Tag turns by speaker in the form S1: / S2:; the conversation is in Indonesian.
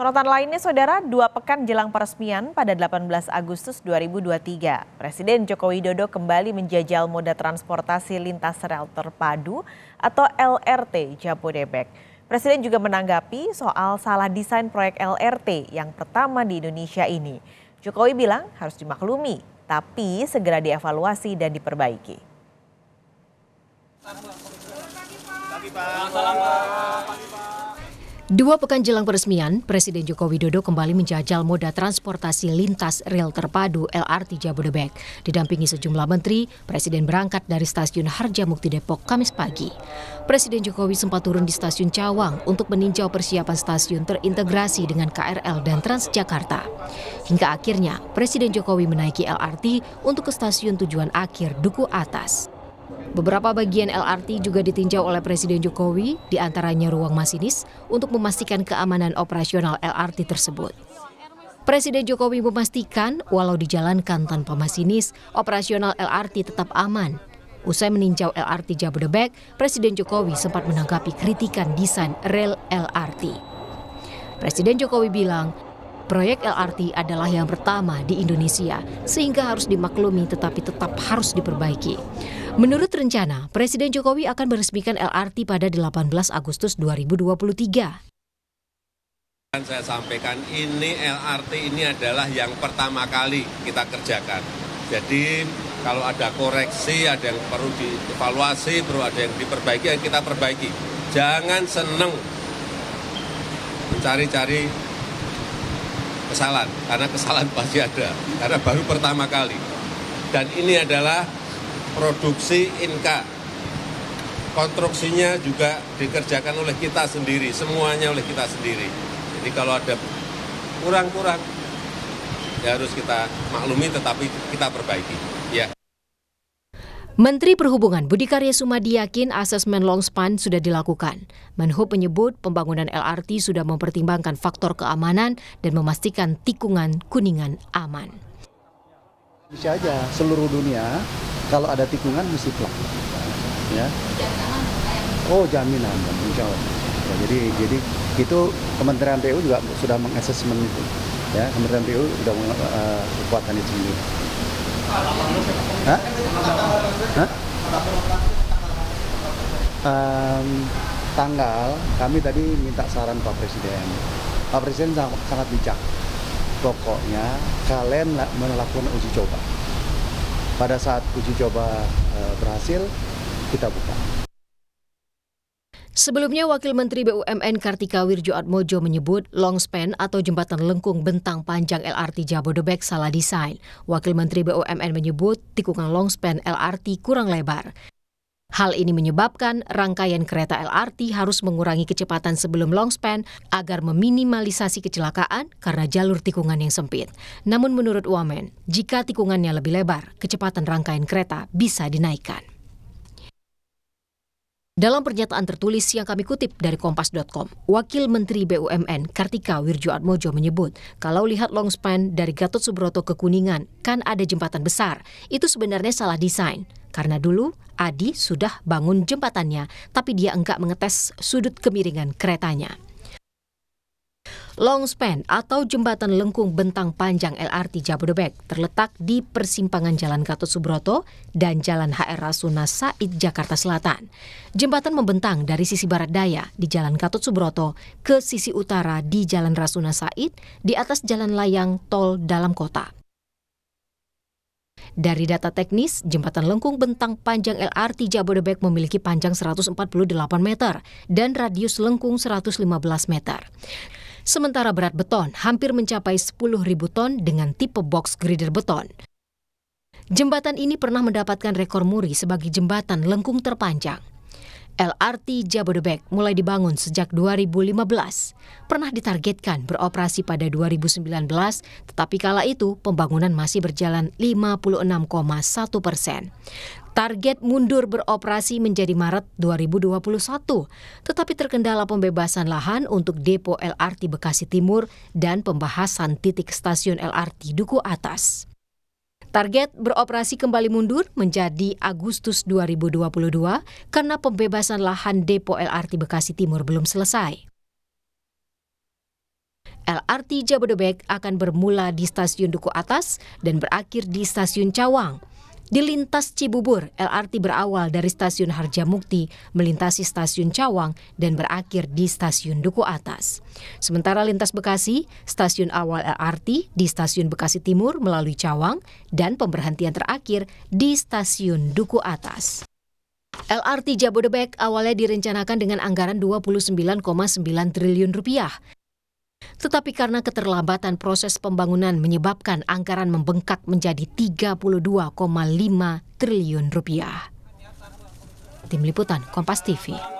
S1: Sorotan lainnya saudara, dua pekan jelang peresmian pada 18 Agustus 2023, Presiden Joko Widodo kembali menjajal moda transportasi lintas rel terpadu atau LRT Jabodebek. Presiden juga menanggapi soal salah desain proyek LRT yang pertama di Indonesia ini. Jokowi bilang harus dimaklumi, tapi segera dievaluasi dan diperbaiki. Pagi, Pak. Pak. Dua pekan jelang peresmian, Presiden Joko Widodo kembali menjajal moda transportasi lintas rel terpadu LRT Jabodebek. Didampingi sejumlah menteri, Presiden berangkat dari stasiun Harjamukti Depok Kamis pagi. Presiden Jokowi sempat turun di stasiun Cawang untuk meninjau persiapan stasiun terintegrasi dengan KRL dan Transjakarta. Hingga akhirnya, Presiden Jokowi menaiki LRT untuk ke stasiun tujuan akhir Duku Atas. Beberapa bagian LRT juga ditinjau oleh Presiden Jokowi, di antaranya ruang masinis, untuk memastikan keamanan operasional LRT tersebut. Presiden Jokowi memastikan, walau dijalankan tanpa masinis, operasional LRT tetap aman. Usai meninjau LRT Jabodebek, Presiden Jokowi sempat menanggapi kritikan desain rel LRT. Presiden Jokowi bilang, Proyek LRT adalah yang pertama di Indonesia, sehingga harus dimaklumi tetapi tetap harus diperbaiki. Menurut rencana, Presiden Jokowi akan meresmikan LRT pada 18 Agustus 2023.
S2: Saya sampaikan ini LRT ini adalah yang pertama kali kita kerjakan. Jadi kalau ada koreksi, ada yang perlu dievaluasi, perlu ada yang diperbaiki, yang kita perbaiki. Jangan seneng mencari-cari kesalahan, karena kesalahan pasti ada, karena baru pertama kali. Dan ini adalah produksi Inka. Konstruksinya juga dikerjakan oleh kita sendiri, semuanya oleh kita sendiri. Jadi kalau ada kurang-kurang, ya harus kita maklumi tetapi kita perbaiki.
S1: Menteri Perhubungan Budi Karya Sumadi yakin asesmen longspan sudah dilakukan. Menhub menyebut pembangunan LRT sudah mempertimbangkan faktor keamanan dan memastikan tikungan kuningan aman.
S2: Bisa aja seluruh dunia kalau ada tikungan mesti plak. Ya. Oh jaminan, insya Allah. Ya, jadi jadi itu Kementerian PU juga sudah mengasesmen itu. Ya, Kementerian PU sudah uh, kekuatan itu sendiri. Um, tanggal kami tadi minta saran Pak Presiden. Pak Presiden sangat, sangat bijak. Pokoknya kalian melakukan uji coba. Pada saat uji coba uh, berhasil, kita buka.
S1: Sebelumnya, Wakil Menteri BUMN Kartika Wirjoatmojo menyebut longspan atau jembatan lengkung bentang panjang LRT Jabodebek salah desain. Wakil Menteri BUMN menyebut tikungan longspan LRT kurang lebar. Hal ini menyebabkan rangkaian kereta LRT harus mengurangi kecepatan sebelum longspan agar meminimalisasi kecelakaan karena jalur tikungan yang sempit. Namun menurut Wamen, jika tikungannya lebih lebar, kecepatan rangkaian kereta bisa dinaikkan. Dalam pernyataan tertulis yang kami kutip dari Kompas.com, Wakil Menteri BUMN Kartika Wirjoatmojo menyebut, kalau lihat longspan dari Gatot Subroto ke Kuningan, kan ada jembatan besar. Itu sebenarnya salah desain. Karena dulu Adi sudah bangun jembatannya, tapi dia enggak mengetes sudut kemiringan keretanya. Long Span atau jembatan lengkung bentang panjang LRT Jabodebek terletak di persimpangan Jalan Gatot Subroto dan Jalan HR Rasuna Said Jakarta Selatan. Jembatan membentang dari sisi barat daya di Jalan Gatot Subroto ke sisi utara di Jalan Rasuna Said di atas jalan layang tol dalam kota. Dari data teknis, jembatan lengkung bentang panjang LRT Jabodebek memiliki panjang 148 meter dan radius lengkung 115 meter sementara berat beton hampir mencapai 10.000 ton dengan tipe box grider beton. Jembatan ini pernah mendapatkan rekor muri sebagai jembatan lengkung terpanjang. LRT Jabodebek mulai dibangun sejak 2015. Pernah ditargetkan beroperasi pada 2019, tetapi kala itu pembangunan masih berjalan 56,1 persen. Target mundur beroperasi menjadi Maret 2021, tetapi terkendala pembebasan lahan untuk depo LRT Bekasi Timur dan pembahasan titik stasiun LRT Duku Atas. Target beroperasi kembali mundur menjadi Agustus 2022 karena pembebasan lahan depo LRT Bekasi Timur belum selesai. LRT Jabodebek akan bermula di stasiun Duku Atas dan berakhir di stasiun Cawang. Di lintas Cibubur, LRT berawal dari stasiun Harjamukti, melintasi stasiun Cawang, dan berakhir di stasiun Duku Atas. Sementara lintas Bekasi, stasiun awal LRT di stasiun Bekasi Timur melalui Cawang, dan pemberhentian terakhir di stasiun Duku Atas. LRT Jabodebek awalnya direncanakan dengan anggaran 29,9 triliun rupiah. Tetapi karena keterlambatan proses pembangunan menyebabkan anggaran membengkak menjadi 32,5 triliun rupiah. Tim Liputan Kompas TV.